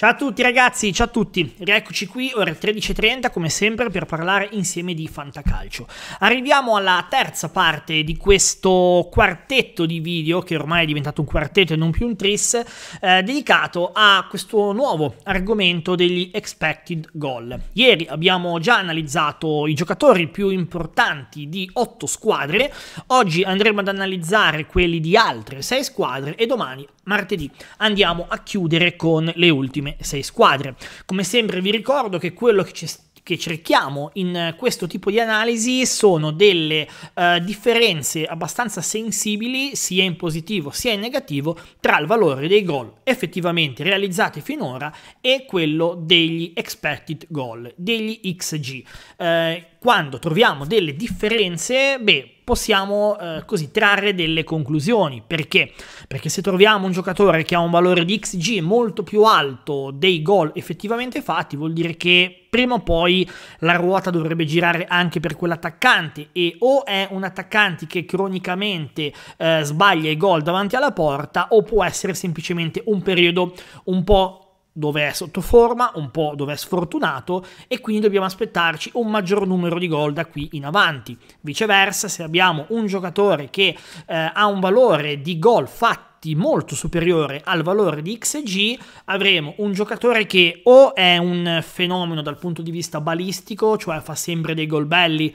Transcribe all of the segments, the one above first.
Ciao a tutti ragazzi, ciao a tutti, rieccoci qui ore 13.30 come sempre per parlare insieme di Fantacalcio. Arriviamo alla terza parte di questo quartetto di video, che ormai è diventato un quartetto e non più un tris, eh, dedicato a questo nuovo argomento degli expected goal. Ieri abbiamo già analizzato i giocatori più importanti di otto squadre, oggi andremo ad analizzare quelli di altre sei squadre e domani martedì andiamo a chiudere con le ultime sei squadre. Come sempre vi ricordo che quello che ci che cerchiamo in questo tipo di analisi sono delle eh, differenze abbastanza sensibili sia in positivo sia in negativo tra il valore dei gol effettivamente realizzati finora e quello degli expected goal, degli XG. Eh, quando troviamo delle differenze, beh, possiamo eh, così trarre delle conclusioni. Perché? Perché se troviamo un giocatore che ha un valore di XG molto più alto dei gol effettivamente fatti, vuol dire che prima o poi la ruota dovrebbe girare anche per quell'attaccante e o è un attaccante che cronicamente eh, sbaglia i gol davanti alla porta o può essere semplicemente un periodo un po' dove è sotto forma, un po' dove è sfortunato e quindi dobbiamo aspettarci un maggior numero di gol da qui in avanti. Viceversa, se abbiamo un giocatore che eh, ha un valore di gol fatti molto superiore al valore di XG, avremo un giocatore che o è un fenomeno dal punto di vista balistico, cioè fa sempre dei gol belli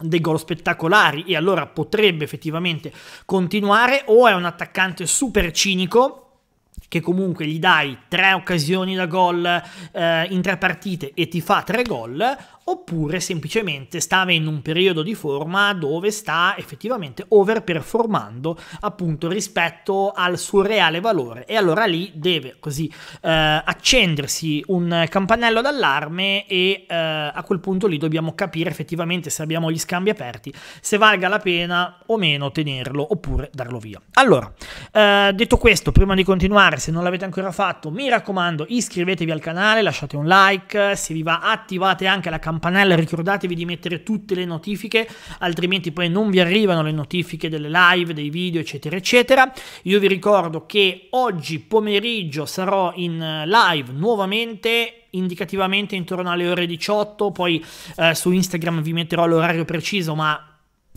dei gol spettacolari e allora potrebbe effettivamente continuare o è un attaccante super cinico che comunque gli dai tre occasioni da gol eh, in tre partite e ti fa tre gol, oppure semplicemente stava in un periodo di forma dove sta effettivamente overperformando appunto rispetto al suo reale valore e allora lì deve così eh, accendersi un campanello d'allarme e eh, a quel punto lì dobbiamo capire effettivamente se abbiamo gli scambi aperti se valga la pena o meno tenerlo oppure darlo via allora eh, detto questo prima di continuare se non l'avete ancora fatto mi raccomando iscrivetevi al canale lasciate un like se vi va attivate anche la campanella campanella, ricordatevi di mettere tutte le notifiche, altrimenti poi non vi arrivano le notifiche delle live, dei video, eccetera, eccetera. Io vi ricordo che oggi pomeriggio sarò in eh, live nuovamente indicativamente intorno alle ore 18, poi eh, su Instagram vi metterò l'orario preciso, ma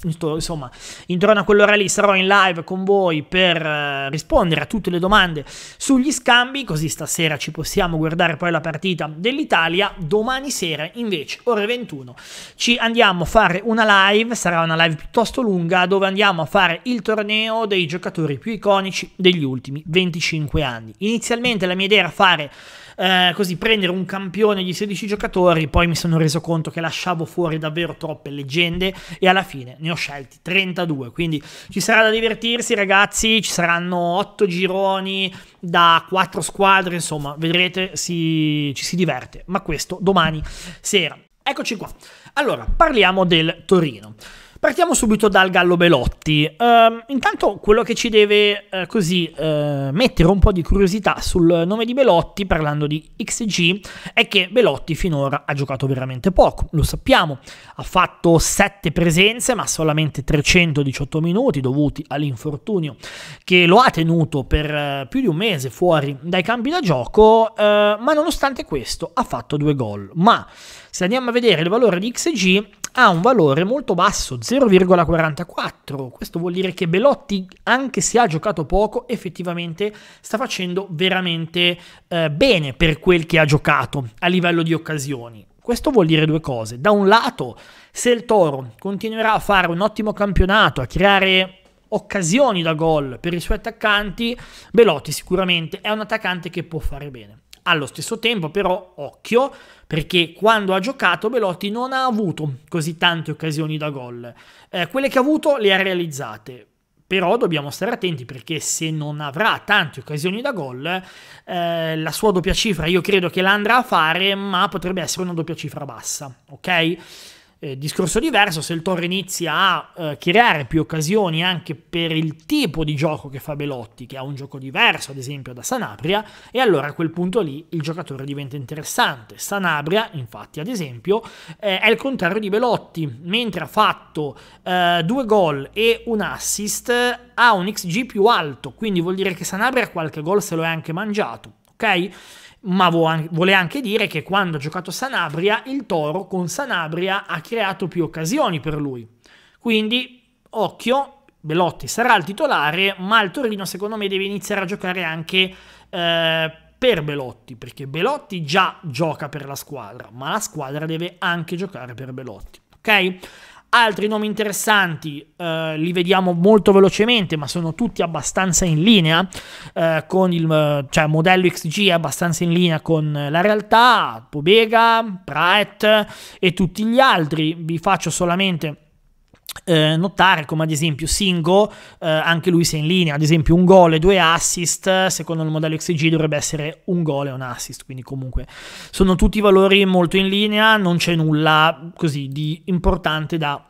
insomma, intorno a quell'ora lì sarò in live con voi per eh, rispondere a tutte le domande sugli scambi, così stasera ci possiamo guardare poi la partita dell'Italia. Domani sera invece, ore 21, ci andiamo a fare una live, sarà una live piuttosto lunga, dove andiamo a fare il torneo dei giocatori più iconici degli ultimi 25 anni. Inizialmente la mia idea era fare eh, così prendere un campione di 16 giocatori, poi mi sono reso conto che lasciavo fuori davvero troppe leggende e alla fine ne ho scelti 32, quindi ci sarà da divertirsi ragazzi, ci saranno 8 gironi da 4 squadre, insomma vedrete si, ci si diverte, ma questo domani sera. Eccoci qua. Allora, parliamo del Torino. Partiamo subito dal Gallo Belotti. Uh, intanto quello che ci deve uh, così uh, mettere un po' di curiosità sul nome di Belotti, parlando di XG, è che Belotti finora ha giocato veramente poco, lo sappiamo, ha fatto 7 presenze ma solamente 318 minuti dovuti all'infortunio che lo ha tenuto per eh, più di un mese fuori dai campi da gioco, ma nonostante questo ha fatto 2 gol. Ma se andiamo a vedere il valore di XG ha un valore molto basso, 0,44. Questo vuol dire che Belotti, anche se ha giocato poco, effettivamente sta facendo veramente eh, bene per quel che ha giocato a livello di occasioni. Questo vuol dire due cose. Da un lato, se il Toro continuerà a fare un ottimo campionato, a creare occasioni da gol per i suoi attaccanti, Belotti sicuramente è un attaccante che può fare bene. Allo stesso tempo però occhio perché quando ha giocato Belotti non ha avuto così tante occasioni da gol. Eh, quelle che ha avuto le ha realizzate. Però dobbiamo stare attenti perché se non avrà tante occasioni da gol, eh, la sua doppia cifra io credo che la andrà a fare, ma potrebbe essere una doppia cifra bassa, ok? Eh, discorso diverso se il Torre inizia a eh, creare più occasioni anche per il tipo di gioco che fa Belotti, che ha un gioco diverso ad esempio da Sanabria, e allora a quel punto lì il giocatore diventa interessante. Sanabria, infatti, ad esempio, eh, è il contrario di Belotti, mentre ha fatto eh, due gol e un assist, ha un XG più alto, quindi vuol dire che Sanabria qualche gol se lo è anche mangiato, ok? ma vuole anche dire che quando ha giocato Sanabria, il Toro con Sanabria ha creato più occasioni per lui. Quindi, occhio, Belotti sarà il titolare, ma il Torino secondo me deve iniziare a giocare anche eh, per Belotti, perché Belotti già gioca per la squadra, ma la squadra deve anche giocare per Belotti. Ok? Altri nomi interessanti eh, li vediamo molto velocemente, ma sono tutti abbastanza in linea eh, con il cioè, modello XG, è abbastanza in linea con la realtà, Pobega, Praet e tutti gli altri. Vi faccio solamente eh, notare come ad esempio Singo, eh, anche lui sia in linea, ad esempio un gol e due assist, secondo il modello XG dovrebbe essere un gol e un assist, quindi comunque sono tutti valori molto in linea, non c'è nulla così di importante da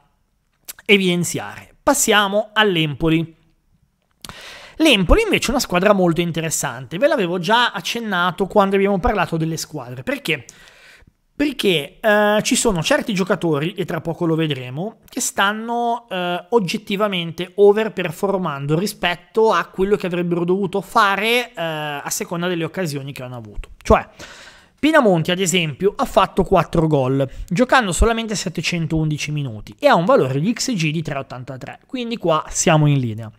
evidenziare. Passiamo all'Empoli. L'Empoli invece è una squadra molto interessante, ve l'avevo già accennato quando abbiamo parlato delle squadre, perché perché eh, ci sono certi giocatori, e tra poco lo vedremo, che stanno eh, oggettivamente overperformando rispetto a quello che avrebbero dovuto fare eh, a seconda delle occasioni che hanno avuto. Cioè, Pinamonti, ad esempio, ha fatto 4 gol, giocando solamente 711 minuti, e ha un valore di XG di 3,83, quindi qua siamo in linea.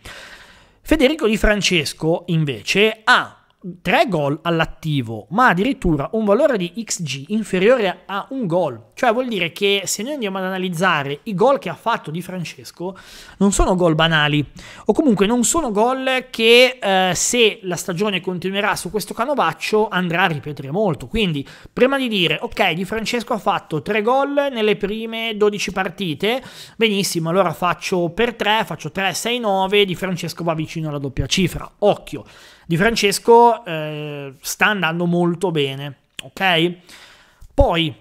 Federico Di Francesco, invece, ha 3 gol all'attivo, ma addirittura un valore di XG inferiore a un gol. Cioè vuol dire che se noi andiamo ad analizzare i gol che ha fatto Di Francesco, non sono gol banali, o comunque non sono gol che eh, se la stagione continuerà su questo canovaccio andrà a ripetere molto. Quindi prima di dire, ok, Di Francesco ha fatto 3 gol nelle prime 12 partite, benissimo, allora faccio per 3, faccio 3, 6, 9, Di Francesco va vicino alla doppia cifra. Occhio, di Francesco eh, sta andando molto bene, ok? Poi,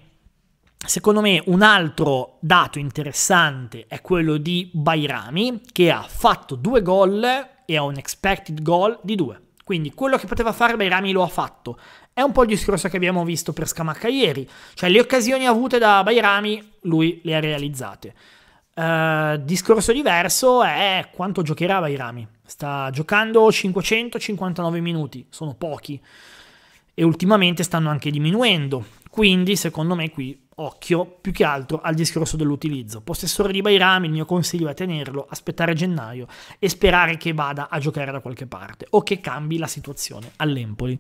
secondo me, un altro dato interessante è quello di Bairami, che ha fatto due gol e ha un expected goal di due. Quindi quello che poteva fare Bairami lo ha fatto. È un po' il discorso che abbiamo visto per Scamacca ieri, cioè le occasioni avute da Bairami lui le ha realizzate. Eh, discorso diverso è quanto giocherà Vairami. Sta giocando 559 minuti, sono pochi. E ultimamente stanno anche diminuendo. Quindi, secondo me, qui occhio più che altro al discorso dell'utilizzo. Possessore di Bairami, il mio consiglio è tenerlo, aspettare gennaio e sperare che vada a giocare da qualche parte o che cambi la situazione all'Empoli.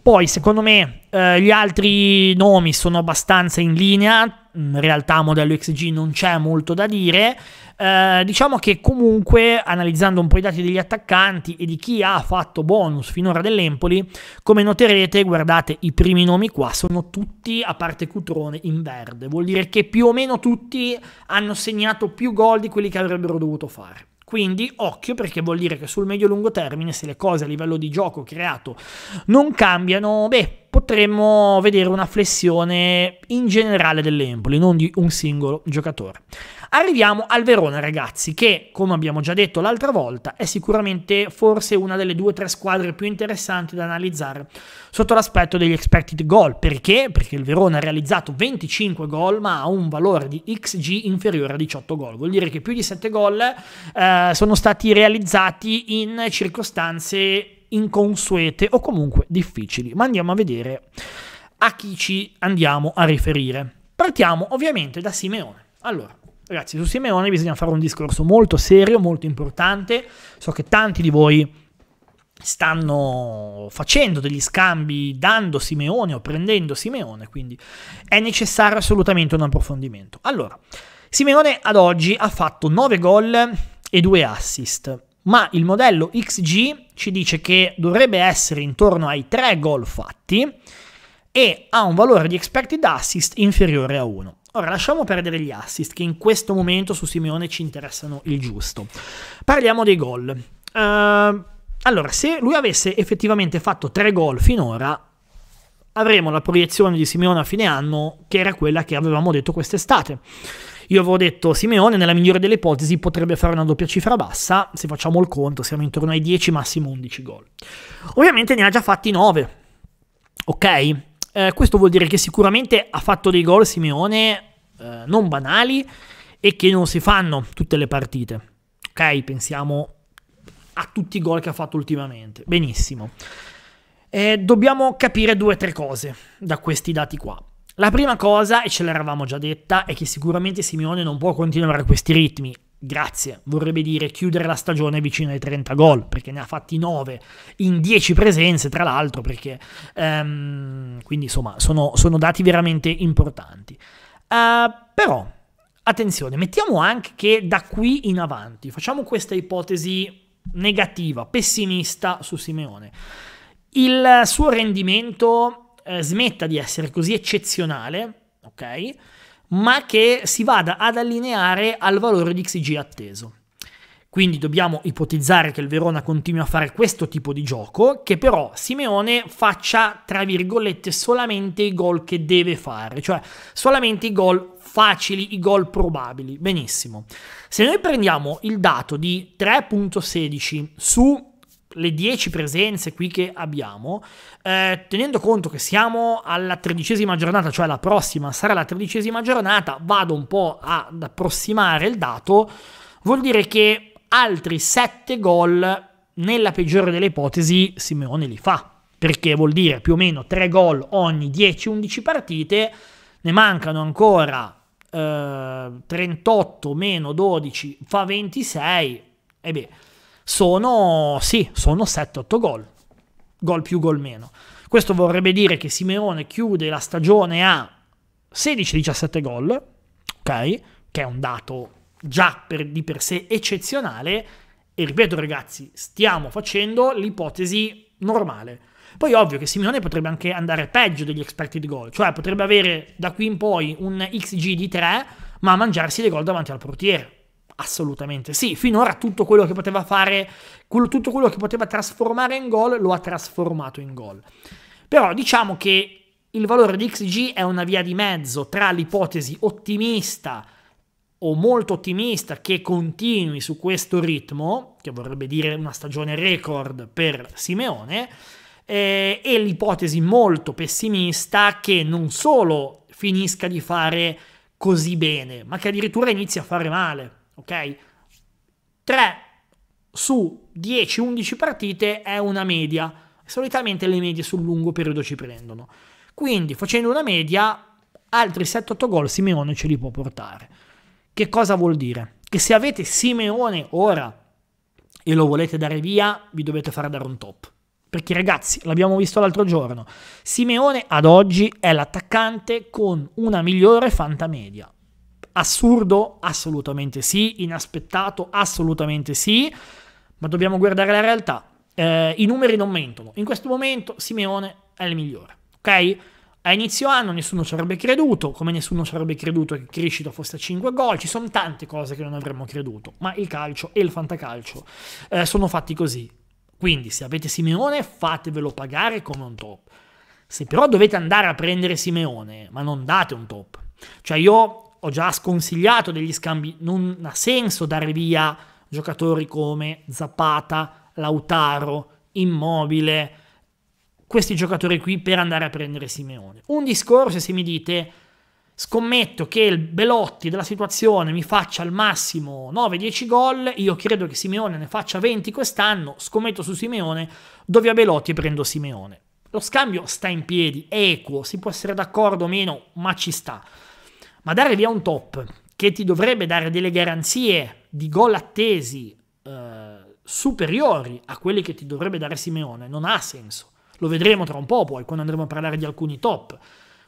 Poi, secondo me, eh, gli altri nomi sono abbastanza in linea in realtà modello XG non c'è molto da dire. Eh, diciamo che comunque analizzando un po' i dati degli attaccanti e di chi ha fatto bonus finora dell'Empoli, come noterete, guardate i primi nomi qua, sono tutti a parte Cutrone in verde, vuol dire che più o meno tutti hanno segnato più gol di quelli che avrebbero dovuto fare. Quindi occhio perché vuol dire che sul medio-lungo termine se le cose a livello di gioco creato non cambiano, beh, potremmo vedere una flessione in generale dell'Empoli, non di un singolo giocatore. Arriviamo al Verona, ragazzi, che come abbiamo già detto l'altra volta, è sicuramente forse una delle due o tre squadre più interessanti da analizzare sotto l'aspetto degli expected goal. Perché? Perché il Verona ha realizzato 25 gol, ma ha un valore di XG inferiore a 18 gol. Vuol dire che più di 7 gol eh, sono stati realizzati in circostanze inconsuete o comunque difficili. Ma andiamo a vedere a chi ci andiamo a riferire. Partiamo ovviamente da Simeone. Allora, Ragazzi, su Simeone bisogna fare un discorso molto serio, molto importante. So che tanti di voi stanno facendo degli scambi dando Simeone o prendendo Simeone, quindi è necessario assolutamente un approfondimento. Allora, Simeone ad oggi ha fatto 9 gol e 2 assist, ma il modello XG ci dice che dovrebbe essere intorno ai 3 gol fatti e ha un valore di expected assist inferiore a 1. Ora lasciamo perdere gli assist che in questo momento su Simeone ci interessano il giusto. Parliamo dei gol. Uh, allora, se lui avesse effettivamente fatto tre gol finora, avremo la proiezione di Simeone a fine anno, che era quella che avevamo detto quest'estate. Io avevo detto Simeone, nella migliore delle ipotesi, potrebbe fare una doppia cifra bassa. Se facciamo il conto, siamo intorno ai 10, massimo 11 gol. Ovviamente ne ha già fatti 9. Ok? Eh, questo vuol dire che sicuramente ha fatto dei gol Simeone eh, non banali e che non si fanno tutte le partite. Ok, pensiamo a tutti i gol che ha fatto ultimamente. Benissimo. Eh, dobbiamo capire due o tre cose da questi dati qua. La prima cosa, e ce l'eravamo già detta, è che sicuramente Simeone non può continuare a questi ritmi, Grazie, vorrebbe dire chiudere la stagione vicino ai 30 gol, perché ne ha fatti 9 in 10 presenze, tra l'altro, perché um, quindi insomma sono, sono, dati veramente importanti. Uh, però, attenzione, mettiamo anche che da qui in avanti, facciamo questa ipotesi negativa, pessimista su Simeone, il suo rendimento eh, smetta di essere così eccezionale, ok? ma che si vada ad allineare al valore di XG atteso. Quindi dobbiamo ipotizzare che il Verona continui a fare questo tipo di gioco, che però Simeone faccia, tra virgolette, solamente i gol che deve fare, cioè solamente i gol facili, i gol probabili. Benissimo. Se noi prendiamo il dato di 3.16 su le 10 presenze qui che abbiamo, eh, tenendo conto che siamo alla tredicesima giornata, cioè la prossima sarà la tredicesima giornata, vado un po' ad approssimare il dato, vuol dire che altri 7 gol, nella peggiore delle ipotesi, Simeone li fa, perché vuol dire più o meno 3 gol ogni 10-11 partite, ne mancano ancora eh, 38 meno 12 fa 26, e beh sono, sì, sono 7-8 gol, gol più gol meno. Questo vorrebbe dire che Simeone chiude la stagione a 16-17 gol, ok? Che è un dato già per, di per sé eccezionale. E ripeto, ragazzi, stiamo facendo l'ipotesi normale. Poi ovvio che Simeone potrebbe anche andare peggio degli expected goal, cioè potrebbe avere da qui in poi un XG di 3, ma mangiarsi dei gol davanti al portiere. Assolutamente sì, finora tutto quello che poteva fare, tutto quello che poteva trasformare in gol lo ha trasformato in gol. Però diciamo che il valore di XG è una via di mezzo tra l'ipotesi ottimista o molto ottimista che continui su questo ritmo, che vorrebbe dire una stagione record per Simeone, eh, e l'ipotesi molto pessimista che non solo finisca di fare così bene, ma che addirittura inizi a fare male ok? 3 su 10-11 partite è una media. Solitamente le medie sul lungo periodo ci prendono. Quindi facendo una media, altri 7-8 gol Simeone ce li può portare. Che cosa vuol dire? Che se avete Simeone ora e lo volete dare via, vi dovete fare dare un top. Perché ragazzi, l'abbiamo visto l'altro giorno, Simeone ad oggi è l'attaccante con una migliore fantamedia. Assurdo? Assolutamente sì. Inaspettato? Assolutamente sì. Ma dobbiamo guardare la realtà. Eh, I numeri non mentono. In questo momento Simeone è il migliore. Ok? A inizio anno nessuno ci avrebbe creduto, come nessuno ci avrebbe creduto che Criscito fosse a 5 gol, ci sono tante cose che non avremmo creduto, ma il calcio e il fantacalcio eh, sono fatti così. Quindi se avete Simeone fatevelo pagare come un top. Se però dovete andare a prendere Simeone, ma non date un top. Cioè io ho già sconsigliato degli scambi, non ha senso dare via giocatori come Zapata, Lautaro, Immobile, questi giocatori qui per andare a prendere Simeone. Un discorso se mi dite scommetto che il Belotti della situazione mi faccia al massimo 9-10 gol, io credo che Simeone ne faccia 20 quest'anno, scommetto su Simeone, do via Belotti e prendo Simeone. Lo scambio sta in piedi, è equo, si può essere d'accordo o meno, ma ci sta ma dare via un top che ti dovrebbe dare delle garanzie di gol attesi eh, superiori a quelli che ti dovrebbe dare Simeone non ha senso. Lo vedremo tra un po' poi quando andremo a parlare di alcuni top.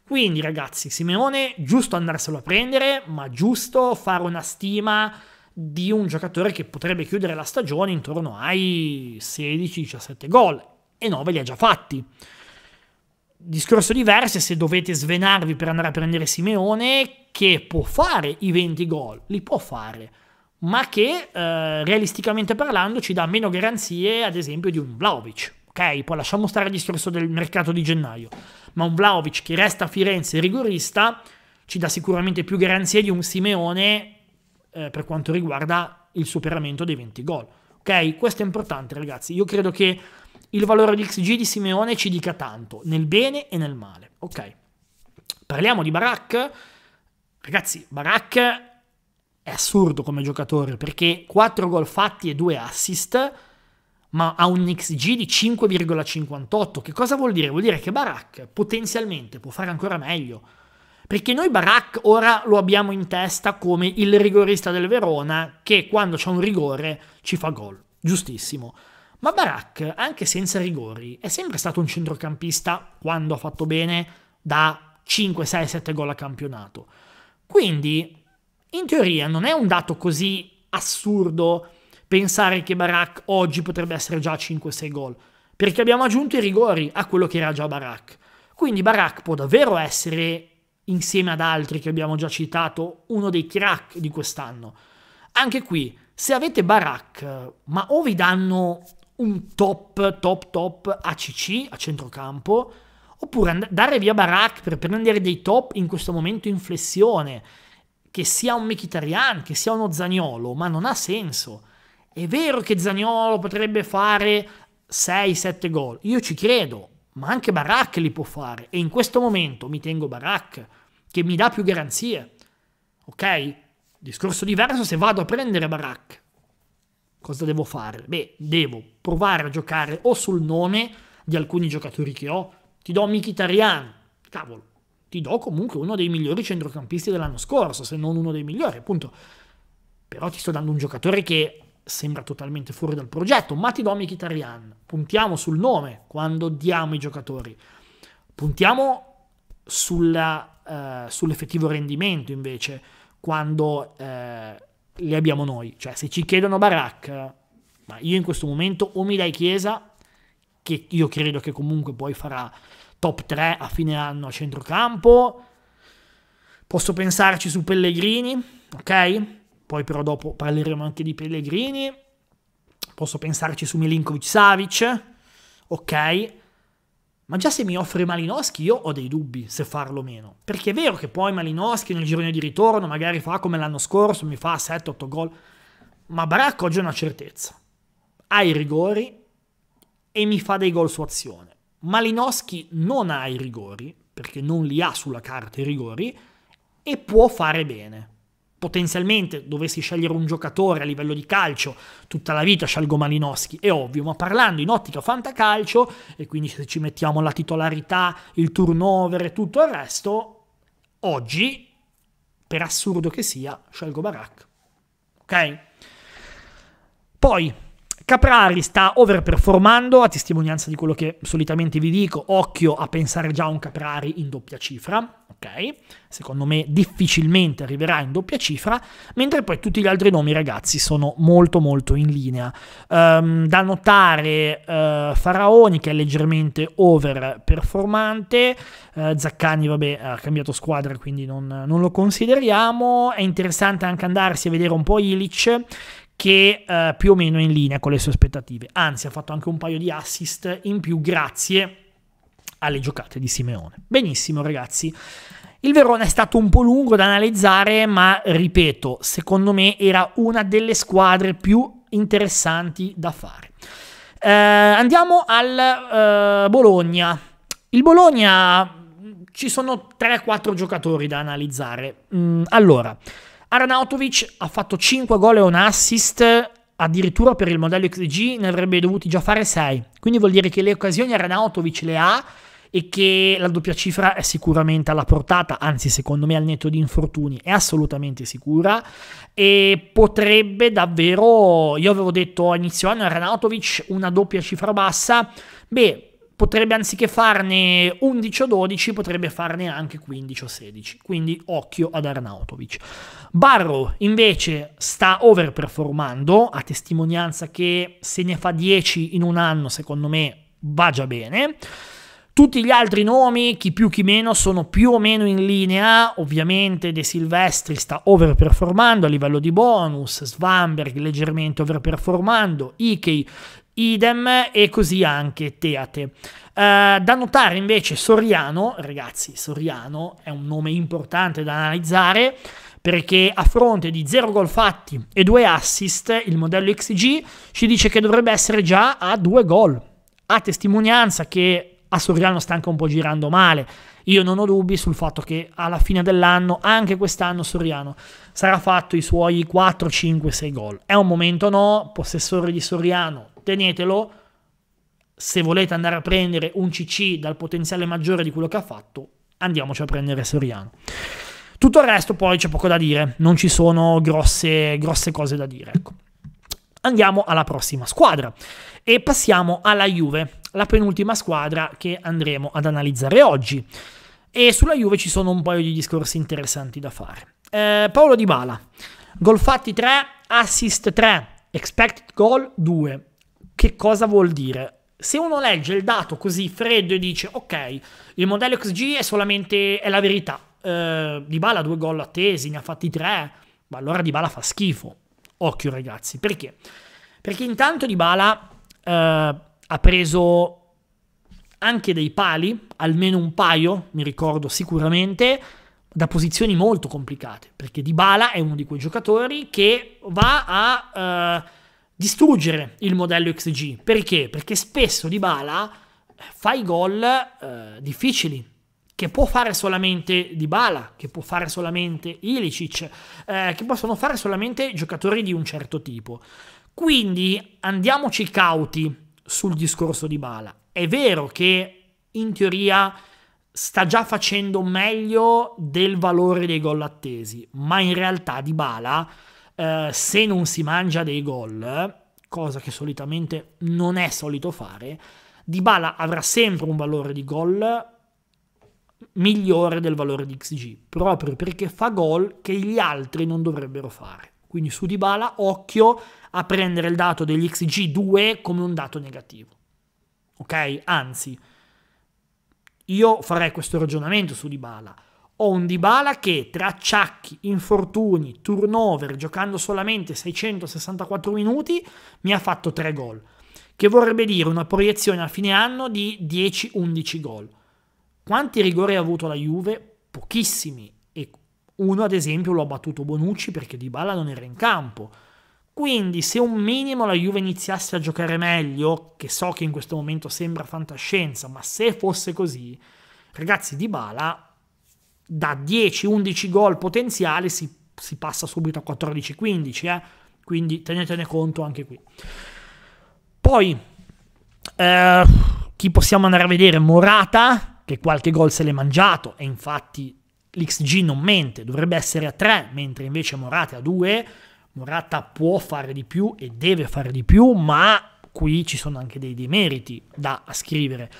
Quindi ragazzi, Simeone giusto andarselo a prendere, ma giusto fare una stima di un giocatore che potrebbe chiudere la stagione intorno ai 16-17 gol e 9 li ha già fatti. Discorso diverso è se dovete svenarvi per andare a prendere Simeone, che può fare i 20 gol, li può fare, ma che eh, realisticamente parlando ci dà meno garanzie, ad esempio, di un Vlaovic. Ok, poi lasciamo stare il discorso del mercato di gennaio, ma un Vlaovic che resta a Firenze rigorista ci dà sicuramente più garanzie di un Simeone eh, per quanto riguarda il superamento dei 20 gol. Ok, questo è importante, ragazzi. Io credo che il valore di XG di Simeone ci dica tanto, nel bene e nel male. Ok, parliamo di Barak. Ragazzi, Barak è assurdo come giocatore perché 4 gol fatti e 2 assist, ma ha un XG di 5,58. Che cosa vuol dire? Vuol dire che Barak potenzialmente può fare ancora meglio. Perché noi Barak ora lo abbiamo in testa come il rigorista del Verona che quando c'è un rigore ci fa gol. Giustissimo. Ma Barak, anche senza rigori, è sempre stato un centrocampista, quando ha fatto bene, da 5, 6, 7 gol a campionato. Quindi, in teoria, non è un dato così assurdo pensare che Barak oggi potrebbe essere già 5-6 gol, perché abbiamo aggiunto i rigori a quello che era già Barak. Quindi Barak può davvero essere, insieme ad altri che abbiamo già citato, uno dei crack di quest'anno. Anche qui, se avete Barak, ma o vi danno un top, top, top ACC a centrocampo, oppure dare via Barak per prendere dei top in questo momento in flessione, che sia un Mkhitaryan, che sia uno Zagnolo, ma non ha senso. È vero che Zagnolo potrebbe fare 6-7 gol, io ci credo, ma anche Barak li può fare e in questo momento mi tengo Barak che mi dà più garanzie. Ok? Discorso diverso se vado a prendere Barak, cosa devo fare? Beh, devo provare a giocare o sul nome di alcuni giocatori che ho. Ti do Mkhitaryan, cavolo, ti do comunque uno dei migliori centrocampisti dell'anno scorso, se non uno dei migliori, appunto. Però ti sto dando un giocatore che sembra totalmente fuori dal progetto, ma ti do Mkhitaryan. Puntiamo sul nome quando diamo i giocatori. Puntiamo sulla, uh, sull'effettivo rendimento invece quando... Uh, le abbiamo noi. Cioè, se ci chiedono Barak, ma io in questo momento o mi dai Chiesa, che io credo che comunque poi farà top 3 a fine anno a centrocampo, posso pensarci su Pellegrini, ok? Poi però dopo parleremo anche di Pellegrini, posso pensarci su Milinkovic Savic, ok? Ma già se mi offre Malinowski io ho dei dubbi se farlo o meno. Perché è vero che poi Malinowski nel girone di ritorno magari fa come l'anno scorso, mi fa 7-8 gol. Ma Baracco oggi è una certezza. Ha i rigori e mi fa dei gol su azione. Malinowski non ha i rigori, perché non li ha sulla carta i rigori, e può fare bene potenzialmente dovessi scegliere un giocatore a livello di calcio, tutta la vita scelgo Malinowski, è ovvio, ma parlando in ottica fantacalcio, e quindi se ci mettiamo la titolarità, il turnover e tutto il resto, oggi, per assurdo che sia, scelgo Barak. Ok? Poi, Caprari sta overperformando, a testimonianza di quello che solitamente vi dico, occhio a pensare già a un Caprari in doppia cifra, ok? Secondo me difficilmente arriverà in doppia cifra, mentre poi tutti gli altri nomi ragazzi sono molto molto in linea. Um, da notare uh, Faraoni che è leggermente overperformante, uh, eh, Zaccani vabbè ha cambiato squadra quindi non, non lo consideriamo, è interessante anche andarsi a vedere un po' Ilic che eh, più o meno è in linea con le sue aspettative. Anzi, ha fatto anche un paio di assist in più grazie alle giocate di Simeone. Benissimo, ragazzi. Il Verona è stato un po' lungo da analizzare, ma ripeto, secondo me era una delle squadre più interessanti da fare. Eh, andiamo al eh, Bologna. Il Bologna mm, ci sono 3-4 giocatori da analizzare. Mm, allora, Arnautovic ha fatto 5 gol e un assist, addirittura per il modello XG ne avrebbe dovuti già fare 6. Quindi vuol dire che le occasioni Arnautovic le ha e che la doppia cifra è sicuramente alla portata, anzi secondo me al netto di infortuni è assolutamente sicura e potrebbe davvero, io avevo detto a inizio anno Arnautovic una doppia cifra bassa, beh potrebbe anziché farne 11 o 12, potrebbe farne anche 15 o 16. Quindi occhio ad Arnautovic. Barrow invece sta overperformando, a testimonianza che se ne fa 10 in un anno, secondo me va già bene. Tutti gli altri nomi, chi più chi meno, sono più o meno in linea. Ovviamente De Silvestri sta overperformando a livello di bonus, Svanberg leggermente overperformando, Ikei idem e così anche Teate. Uh, eh, da notare invece Soriano, ragazzi, Soriano è un nome importante da analizzare perché a fronte di 0 gol fatti e 2 assist, il modello XG ci dice che dovrebbe essere già a 2 gol, a testimonianza che a Soriano sta anche un po' girando male. Io non ho dubbi sul fatto che alla fine dell'anno, anche quest'anno, Soriano sarà fatto i suoi 4, 5, 6 gol. È un momento no, possessore di Soriano, tenetelo, se volete andare a prendere un CC dal potenziale maggiore di quello che ha fatto, andiamoci a prendere Soriano. Tutto il resto poi c'è poco da dire, non ci sono grosse, grosse cose da dire. Ecco. Andiamo alla prossima squadra e passiamo alla Juve, la penultima squadra che andremo ad analizzare oggi. E sulla Juve ci sono un paio di discorsi interessanti da fare. Eh, Paolo Di Bala, gol fatti 3, assist 3, expected goal 2, che cosa vuol dire? Se uno legge il dato così freddo e dice ok, il modello XG è solamente è la verità, eh, Di Bala due gol attesi, ne ha fatti tre, ma allora Dybala fa schifo. Occhio ragazzi, perché? Perché intanto Dybala eh, ha preso anche dei pali, almeno un paio, mi ricordo sicuramente, da posizioni molto complicate, perché Dybala è uno di quei giocatori che va a eh, distruggere il modello XG. Perché? Perché spesso Dybala eh, fa i gol eh, difficili, che può fare solamente Dybala, che può fare solamente Ilicic, eh, che possono fare solamente giocatori di un certo tipo. Quindi andiamoci cauti sul discorso di Bala. È vero che in teoria sta già facendo meglio del valore dei gol attesi, ma in realtà di Bala eh, se non si mangia dei gol, cosa che solitamente non è solito fare, Dybala avrà sempre un valore di gol migliore del valore di XG, proprio perché fa gol che gli altri non dovrebbero fare. Quindi su Dybala occhio a prendere il dato degli XG 2 come un dato negativo. Ok? Anzi, io farei questo ragionamento su Dybala ho un Dybala che tra acciacchi, infortuni, turnover, giocando solamente 664 minuti, mi ha fatto 3 gol, che vorrebbe dire una proiezione a fine anno di 10-11 gol. Quanti rigori ha avuto la Juve? Pochissimi. E uno, ad esempio, lo battuto Bonucci perché Dybala non era in campo. Quindi se un minimo la Juve iniziasse a giocare meglio, che so che in questo momento sembra fantascienza, ma se fosse così, ragazzi, Dybala da 10-11 gol potenziali si, si, passa subito a 14-15, eh? quindi tenetene conto anche qui. Poi, eh, chi possiamo andare a vedere? Morata, che qualche gol se l'è mangiato e infatti l'XG non mente, dovrebbe essere a 3, mentre invece Morata è a 2. Morata può fare di più e deve fare di più, ma qui ci sono anche dei demeriti da ascrivere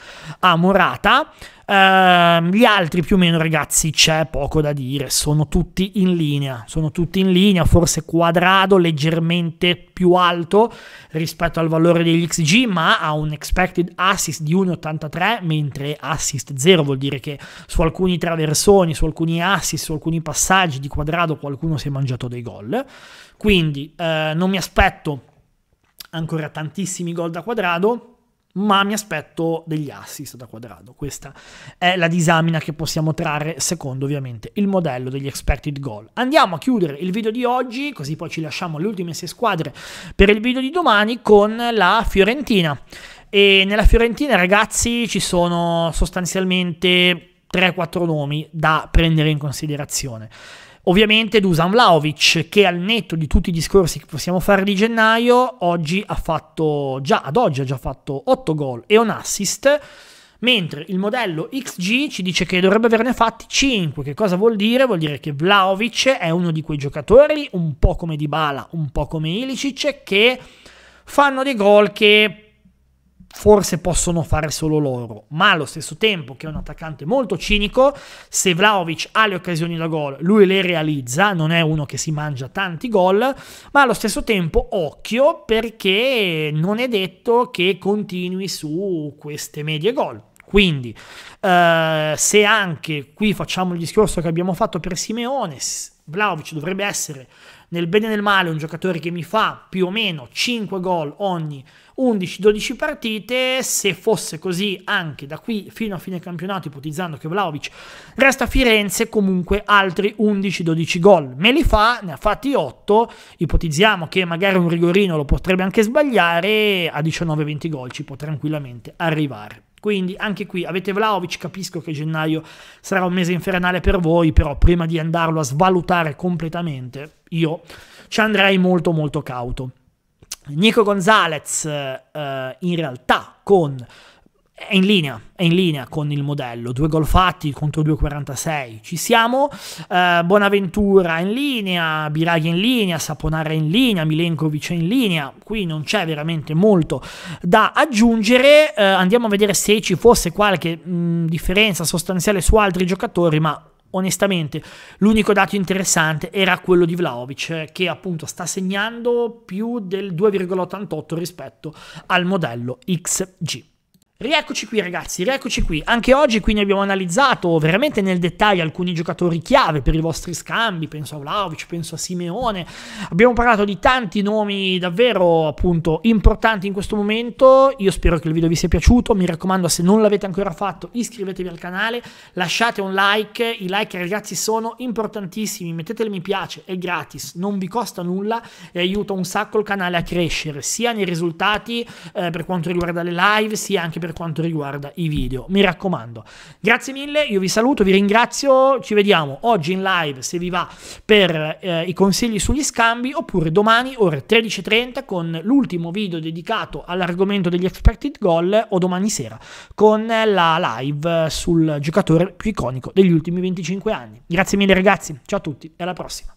a Morata. Eh, gli altri più o meno ragazzi c'è poco da dire, sono tutti in linea, sono tutti in linea, forse quadrado leggermente più alto rispetto al valore degli XG, ma ha un expected assist di 1,83, mentre assist 0 vuol dire che su alcuni traversoni, su alcuni assist, su alcuni passaggi di quadrado qualcuno si è mangiato dei gol. Quindi eh, non mi aspetto ancora tantissimi gol da quadrado, ma mi aspetto degli assist da quadrado. Questa è la disamina che possiamo trarre secondo ovviamente il modello degli expected goal. Andiamo a chiudere il video di oggi, così poi ci lasciamo le ultime sei squadre per il video di domani con la Fiorentina. E nella Fiorentina, ragazzi, ci sono sostanzialmente 3-4 nomi da prendere in considerazione. Ovviamente Dusan Vlaovic, che al netto di tutti i discorsi che possiamo fare di gennaio, oggi ha fatto, già ad oggi ha già fatto 8 gol e un assist, mentre il modello XG ci dice che dovrebbe averne fatti 5. Che cosa vuol dire? Vuol dire che Vlaovic è uno di quei giocatori, un po' come Dybala, un po' come Ilicic, che fanno dei gol che forse possono fare solo loro, ma allo stesso tempo che è un attaccante molto cinico, se Vlaovic ha le occasioni da gol, lui le realizza, non è uno che si mangia tanti gol, ma allo stesso tempo occhio perché non è detto che continui su queste medie gol. Quindi, eh, se anche qui facciamo il discorso che abbiamo fatto per Simeone, Vlaovic dovrebbe essere nel bene e nel male un giocatore che mi fa più o meno 5 gol ogni 11-12 partite, se fosse così anche da qui fino a fine campionato, ipotizzando che Vlaovic resta a Firenze, comunque altri 11-12 gol. Me li fa, ne ha fatti 8, ipotizziamo che magari un rigorino lo potrebbe anche sbagliare, a 19-20 gol ci può tranquillamente arrivare. Quindi anche qui avete Vlaovic, capisco che gennaio sarà un mese infernale per voi, però prima di andarlo a svalutare completamente, io ci andrei molto molto cauto. Nico Gonzalez eh, eh, in realtà con, è, in linea, è in linea, con il modello, due gol fatti contro 2,46, ci siamo, eh, Bonaventura è in linea, Biraghi è in linea, Saponara è in linea, Milenkovic è in linea, qui non c'è veramente molto da aggiungere, eh, andiamo a vedere se ci fosse qualche mh, differenza sostanziale su altri giocatori, ma onestamente l'unico dato interessante era quello di Vlaovic che appunto sta segnando più del 2,88 rispetto al modello XG. Rieccoci qui ragazzi, rieccoci qui. Anche oggi quindi abbiamo analizzato veramente nel dettaglio alcuni giocatori chiave per i vostri scambi, penso a Vlaovic, penso a Simeone. Abbiamo parlato di tanti nomi davvero appunto importanti in questo momento. Io spero che il video vi sia piaciuto, mi raccomando se non l'avete ancora fatto iscrivetevi al canale, lasciate un like, i like ragazzi sono importantissimi, mettete mi piace, è gratis, non vi costa nulla e aiuta un sacco il canale a crescere, sia nei risultati eh, per quanto riguarda le live, sia anche per per quanto riguarda i video. Mi raccomando. Grazie mille, io vi saluto, vi ringrazio, ci vediamo oggi in live se vi va per eh, i consigli sugli scambi oppure domani ore 13.30 con l'ultimo video dedicato all'argomento degli expected goal o domani sera con la live sul giocatore più iconico degli ultimi 25 anni. Grazie mille ragazzi, ciao a tutti e alla prossima.